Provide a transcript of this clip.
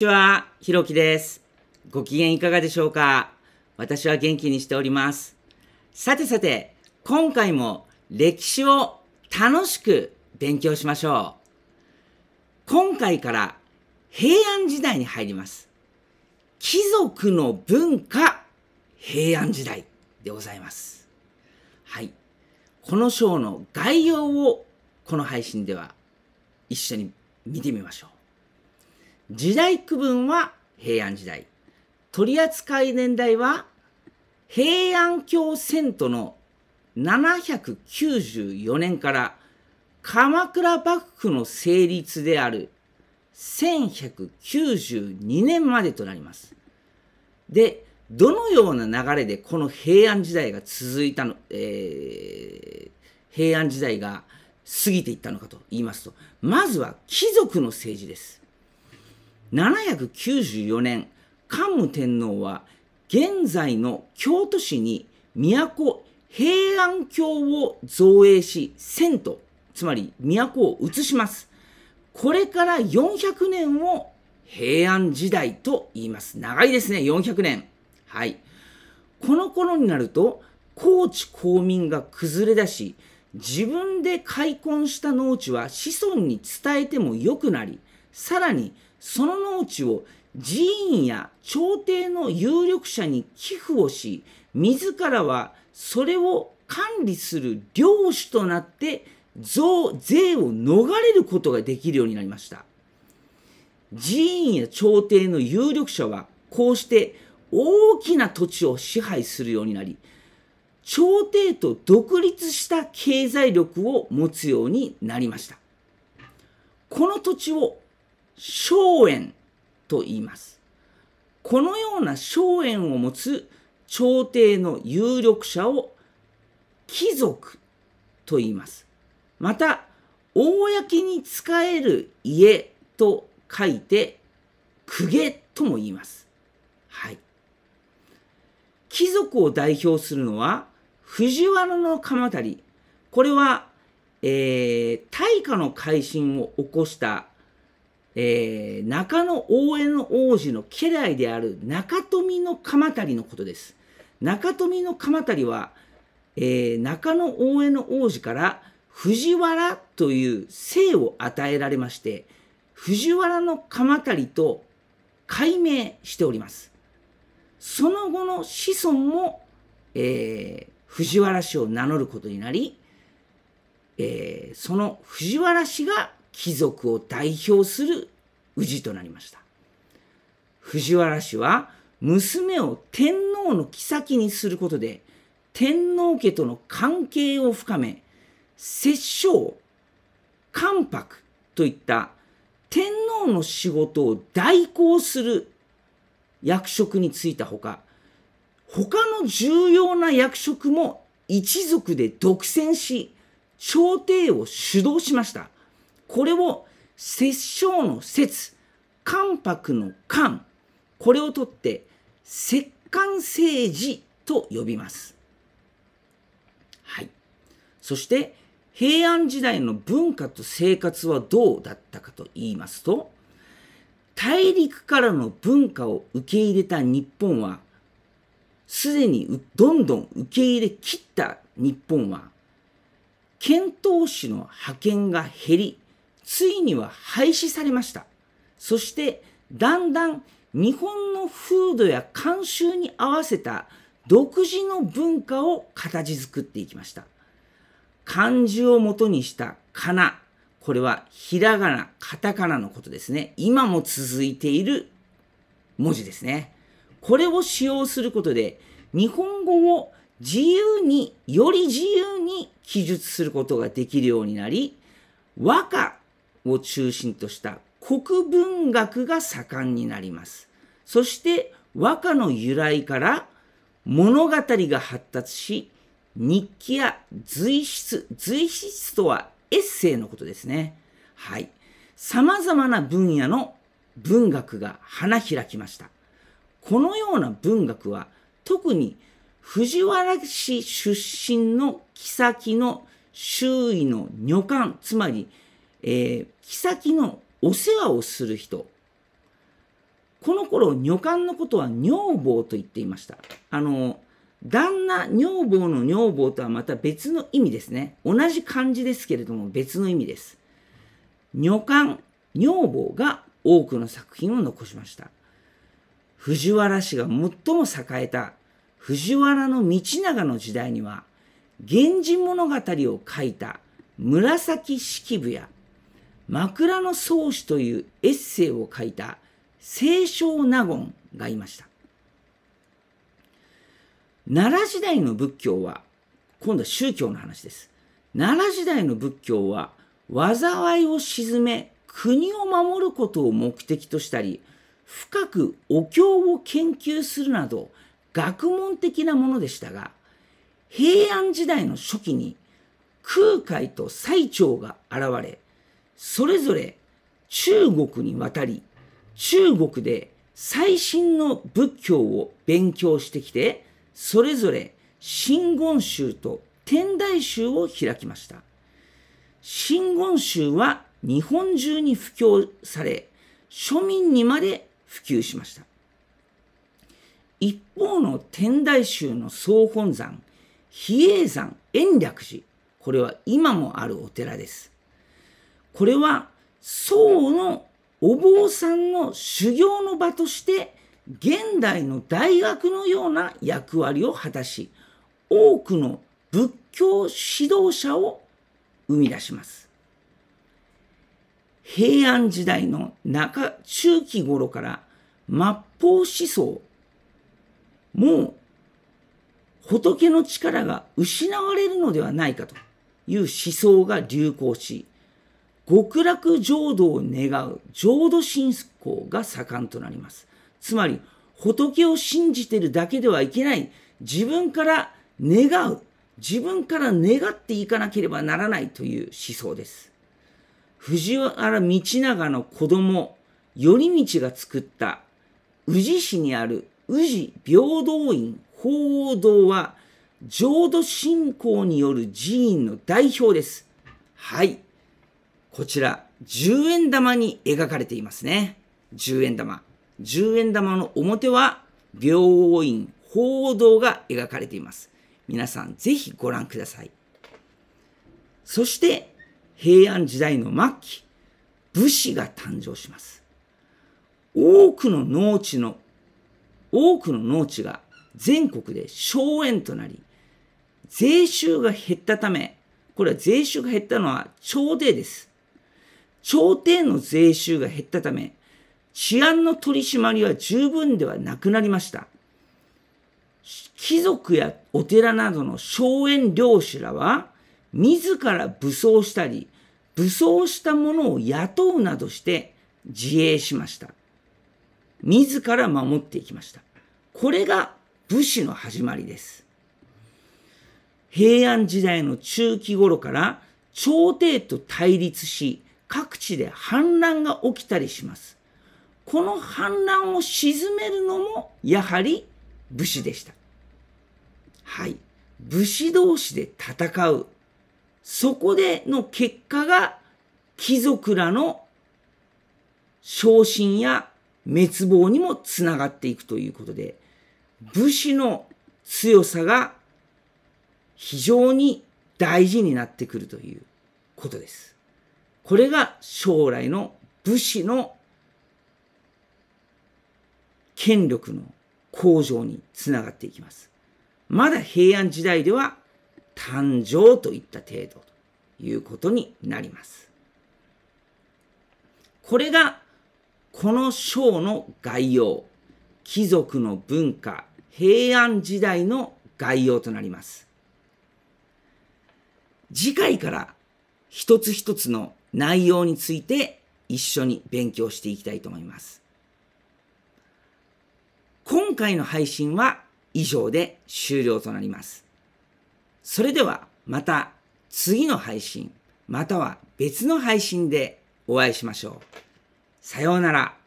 こんにちは、ひろきです。ご機嫌いかがでしょうか私は元気にしております。さてさて、今回も歴史を楽しく勉強しましょう。今回から平安時代に入ります。貴族の文化、平安時代でございます。はい。この章の概要をこの配信では一緒に見てみましょう。時代区分は平安時代。取扱年代は平安京遷都の794年から鎌倉幕府の成立である1192年までとなります。で、どのような流れでこの平安時代が続いたの、えー、平安時代が過ぎていったのかと言いますと、まずは貴族の政治です。794年、桓武天皇は現在の京都市に都平安京を造営し、遷都、つまり都を移します。これから400年を平安時代と言います。長いですね、400年。はい。この頃になると、高知公民が崩れ出し、自分で開墾した農地は子孫に伝えても良くなり、さらにその農地を寺院や朝廷の有力者に寄付をし、自らはそれを管理する領主となって増税を逃れることができるようになりました。寺院や朝廷の有力者はこうして大きな土地を支配するようになり、朝廷と独立した経済力を持つようになりました。この土地を荘園と言います。このような荘園を持つ朝廷の有力者を貴族と言います。また、公に仕える家と書いて、公家とも言います。はい。貴族を代表するのは、藤原の鎌足。これは、えー、大化の改新を起こしたえー、中野応援王子の家来である中富の鎌足のことです。中富の鎌足は、えー、中野応援王子から藤原という姓を与えられまして、藤原の鎌足と改名しております。その後の子孫も、えー、藤原氏を名乗ることになり、えー、その藤原氏が貴族を代表する氏となりました。藤原氏は娘を天皇の妃にすることで天皇家との関係を深め摂政関白といった天皇の仕事を代行する役職に就いたほか他の重要な役職も一族で独占し朝廷を主導しました。これを摂政の説関白の関、これをとって、摂関政治と呼びます。はい。そして、平安時代の文化と生活はどうだったかと言いますと、大陸からの文化を受け入れた日本は、すでにどんどん受け入れきった日本は、遣唐使の派遣が減り、ついには廃止されました。そして、だんだん日本の風土や慣習に合わせた独自の文化を形作っていきました。漢字を元にしたかな。これはひらがな、カタカナのことですね。今も続いている文字ですね。これを使用することで、日本語を自由に、より自由に記述することができるようになり、和歌を中心とした国文学が盛んになります。そして和歌の由来から物語が発達し、日記や随筆、随筆とはエッセイのことですね。はい。様々な分野の文学が花開きました。このような文学は特に藤原氏出身の妃の周囲の女官、つまりえー、のお世話をする人。この頃、女官のことは女房と言っていました。あの、旦那、女房の女房とはまた別の意味ですね。同じ漢字ですけれども、別の意味です。女官、女房が多くの作品を残しました。藤原氏が最も栄えた藤原道長の時代には、源氏物語を書いた紫式部や枕草子というエッセイを書いた清少納言がいました。奈良時代の仏教は、今度は宗教の話です。奈良時代の仏教は、災いを鎮め、国を守ることを目的としたり、深くお経を研究するなど、学問的なものでしたが、平安時代の初期に空海と最澄が現れ、それぞれ中国に渡り、中国で最新の仏教を勉強してきて、それぞれ真言宗と天台宗を開きました。真言宗は日本中に布教され、庶民にまで普及しました。一方の天台宗の総本山、比叡山延暦寺、これは今もあるお寺です。これは宋のお坊さんの修行の場として現代の大学のような役割を果たし多くの仏教指導者を生み出します。平安時代の中中期頃から末法思想もう仏の力が失われるのではないかという思想が流行し極楽浄土を願う浄土信仰が盛んとなります。つまり、仏を信じてるだけではいけない、自分から願う、自分から願っていかなければならないという思想です。藤原道長の子供、頼道が作った宇治市にある宇治平等院法王堂は、浄土信仰による寺院の代表です。はい。こちら、10円玉に描かれていますね。10円玉。10円玉の表は、病院、報道が描かれています。皆さん、ぜひご覧ください。そして、平安時代の末期、武士が誕生します。多くの農地の、多くの農地が全国で荘園となり、税収が減ったため、これは税収が減ったのは朝廷です。朝廷の税収が減ったため、治安の取り締まりは十分ではなくなりました。貴族やお寺などの荘園領主らは、自ら武装したり、武装した者を雇うなどして自衛しました。自ら守っていきました。これが武士の始まりです。平安時代の中期頃から朝廷と対立し、各地で反乱が起きたりします。この反乱を鎮めるのもやはり武士でした。はい。武士同士で戦う。そこでの結果が貴族らの昇進や滅亡にもつながっていくということで、武士の強さが非常に大事になってくるということです。これが将来の武士の権力の向上につながっていきます。まだ平安時代では誕生といった程度ということになります。これがこの章の概要、貴族の文化、平安時代の概要となります。次回から一つ一つの内容について一緒に勉強していきたいと思います。今回の配信は以上で終了となります。それではまた次の配信、または別の配信でお会いしましょう。さようなら。